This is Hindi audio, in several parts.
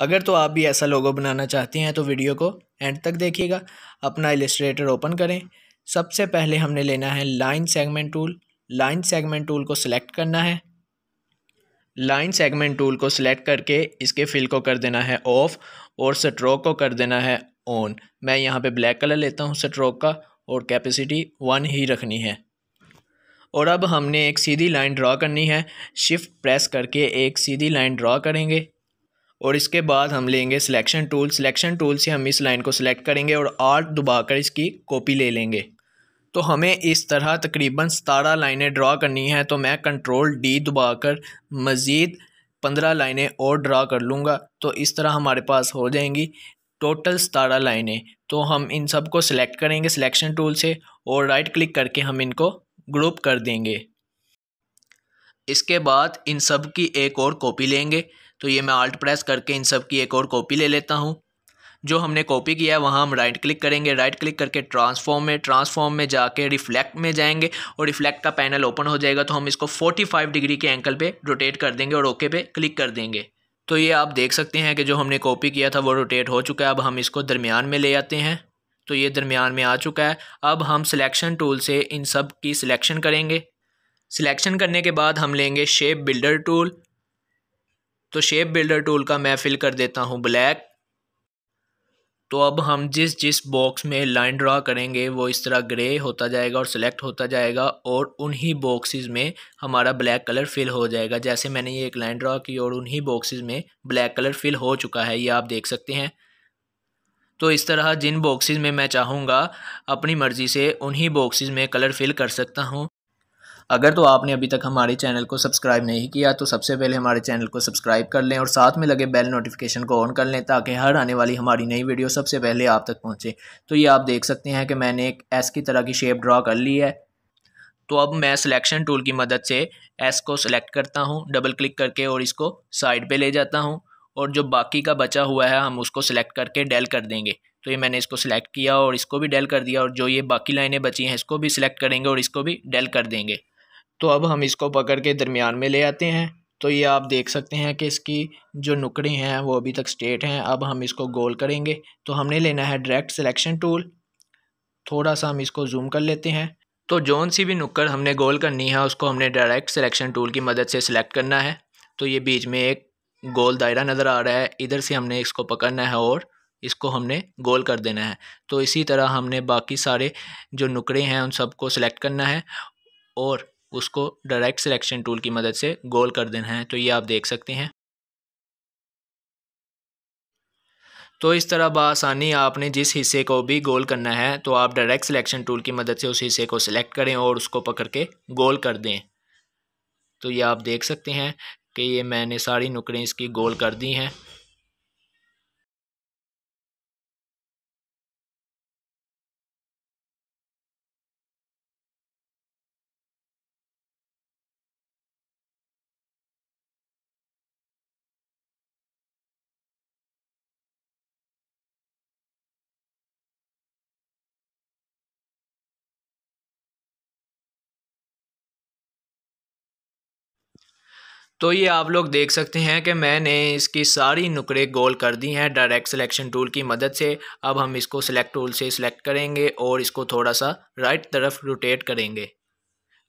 अगर तो आप भी ऐसा लोगो बनाना चाहते हैं तो वीडियो को एंड तक देखिएगा अपना इलिस्ट्रेटर ओपन करें सबसे पहले हमने लेना है line segment tool line segment tool को सिलेक्ट करना है लाइन सेगमेंट टूल को सिलेक्ट करके इसके फिल को कर देना है ऑफ़ और स्ट्रोक को कर देना है ऑन मैं यहाँ पे ब्लैक कलर लेता हूँ स्ट्रोक का और कैपेसिटी वन ही रखनी है और अब हमने एक सीधी लाइन ड्रा करनी है शिफ्ट प्रेस करके एक सीधी लाइन ड्रा करेंगे और इसके बाद हम लेंगे सिलेक्शन टूल सिलेक्शन टूल से हम इस लाइन को सिलेक्ट करेंगे और आर्ट दबाकर इसकी कॉपी ले लेंगे तो हमें इस तरह तकरीबन सतारह लाइनें ड्रा करनी है तो मैं कंट्रोल डी दबाकर मज़ीद पंद्रह लाइनें और ड्रा कर लूँगा तो इस तरह हमारे पास हो जाएंगी टोटल सतारह लाइनें तो हम इन सब को सिलेक्ट करेंगे सिलेक्शन टूल से और राइट क्लिक करके हम इनको ग्रुप कर देंगे इसके बाद इन सब की एक और कॉपी लेंगे तो ये मैं आल्ट प्रेस करके इन सब की एक और कॉपी ले लेता हूँ जो हमने कॉपी किया है वहाँ हम राइट क्लिक करेंगे राइट क्लिक करके ट्रांसफॉर्म में ट्रांसफॉर्म में जाके रिफ्लेक्ट में जाएंगे और रिफ्लेक्ट का पैनल ओपन हो जाएगा तो हम इसको 45 डिग्री के एंकल पे रोटेट कर देंगे और ओके पे क्लिक कर देंगे तो ये आप देख सकते हैं कि जो हमने कॉपी किया था वो रोटेट हो चुका है अब हम इसको दरमियान में ले आते हैं तो ये दरमियान में आ चुका है अब हम सिलेक्शन टूल से इन सब की सिलेक्शन करेंगे सिलेक्शन करने के बाद हम लेंगे शेप बिल्डर टूल तो शेप बिल्डर टूल का मैं फिल कर देता हूँ ब्लैक तो अब हम जिस जिस बॉक्स में लाइन ड्रा करेंगे वो इस तरह ग्रे होता जाएगा और सिलेक्ट होता जाएगा और उन्हीं बॉक्सेस में हमारा ब्लैक कलर फिल हो जाएगा जैसे मैंने ये एक लाइन ड्रा की और उन्हीं बॉक्सेस में ब्लैक कलर फिल हो चुका है ये आप देख सकते हैं तो इस तरह जिन बॉक्सेस में मैं चाहूँगा अपनी मर्ज़ी से उन्हीं बॉक्सेस में कलर फिल कर सकता हूँ अगर तो आपने अभी तक हमारे चैनल को सब्सक्राइब नहीं किया तो सबसे पहले हमारे चैनल को सब्सक्राइब कर लें और साथ में लगे बेल नोटिफिकेशन को ऑन कर लें ताकि हर आने वाली हमारी नई वीडियो सबसे पहले आप तक पहुँचे तो ये आप देख सकते हैं कि मैंने एक एस की तरह की शेप ड्रा कर ली है तो अब मैं सिलेक्शन टूल की मदद से एस को सिलेक्ट करता हूँ डबल क्लिक करके और इसको साइड पर ले जाता हूँ और जो बाकी का बचा हुआ है हम उसको सिलेक्ट करके डेल कर देंगे तो ये मैंने इसको सिलेक्ट किया और इसको भी डेल कर दिया और जो ये बाकी लाइनें बची हैं इसको भी सिलेक्ट करेंगे और इसको भी डेल कर देंगे तो अब हम इसको पकड़ के दरमियान में ले आते हैं तो ये आप देख सकते हैं कि इसकी जो नुकड़ी हैं वो अभी तक स्टेट हैं अब हम इसको गोल करेंगे तो हमने लेना है डायरेक्ट सिलेक्शन टूल थोड़ा सा हम इसको जूम कर लेते हैं तो जौन सी भी नुक्कड़ हमने गोल करनी है उसको हमने डायरेक्ट सिलेक्शन टूल की मदद से सिलेक्ट करना है तो ये बीच में एक गोल दायरा नज़र आ रहा है इधर से हमने इसको पकड़ना है और इसको हमने गोल कर देना है तो इसी तरह हमने बाकी सारे जो नुकड़े हैं उन सबको सिलेक्ट करना है और उसको डायरेक्ट सिलेक्शन टूल की मदद से गोल कर देना है तो ये आप देख सकते हैं तो इस तरह बसानी आपने जिस हिस्से को भी गोल करना है तो आप डायरेक्ट सिलेक्शन टूल की मदद से उस हिस्से को सिलेक्ट करें और उसको पकड़ के गोल कर दें तो ये आप देख सकते हैं कि ये मैंने सारी नुकड़ें इसकी गोल कर दी हैं तो ये आप लोग देख सकते हैं कि मैंने इसकी सारी नुकड़े गोल कर दी हैं डायरेक्ट सिलेक्शन टूल की मदद से अब हम इसको सिलेक्ट टूल से सिलेक्ट करेंगे और इसको थोड़ा सा राइट तरफ रोटेट करेंगे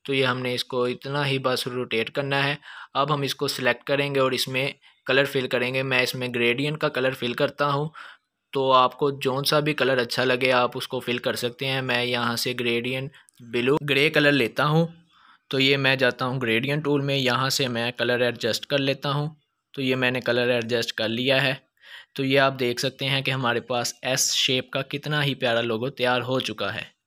तो ये हमने इसको इतना ही बस रोटेट करना है अब हम इसको सिलेक्ट करेंगे और इसमें कलर फिल करेंगे मैं इसमें ग्रेडियंट का कलर फिल करता हूँ तो आपको जौन सा भी कलर अच्छा लगे आप उसको फिल कर सकते हैं मैं यहाँ से ग्रेडियंट ब्लू ग्रे कलर लेता हूँ तो ये मैं जाता हूँ ग्रेडियन टूल में यहाँ से मैं कलर एडजस्ट कर लेता हूँ तो ये मैंने कलर एडजस्ट कर लिया है तो ये आप देख सकते हैं कि हमारे पास एस शेप का कितना ही प्यारा लोगो तैयार हो चुका है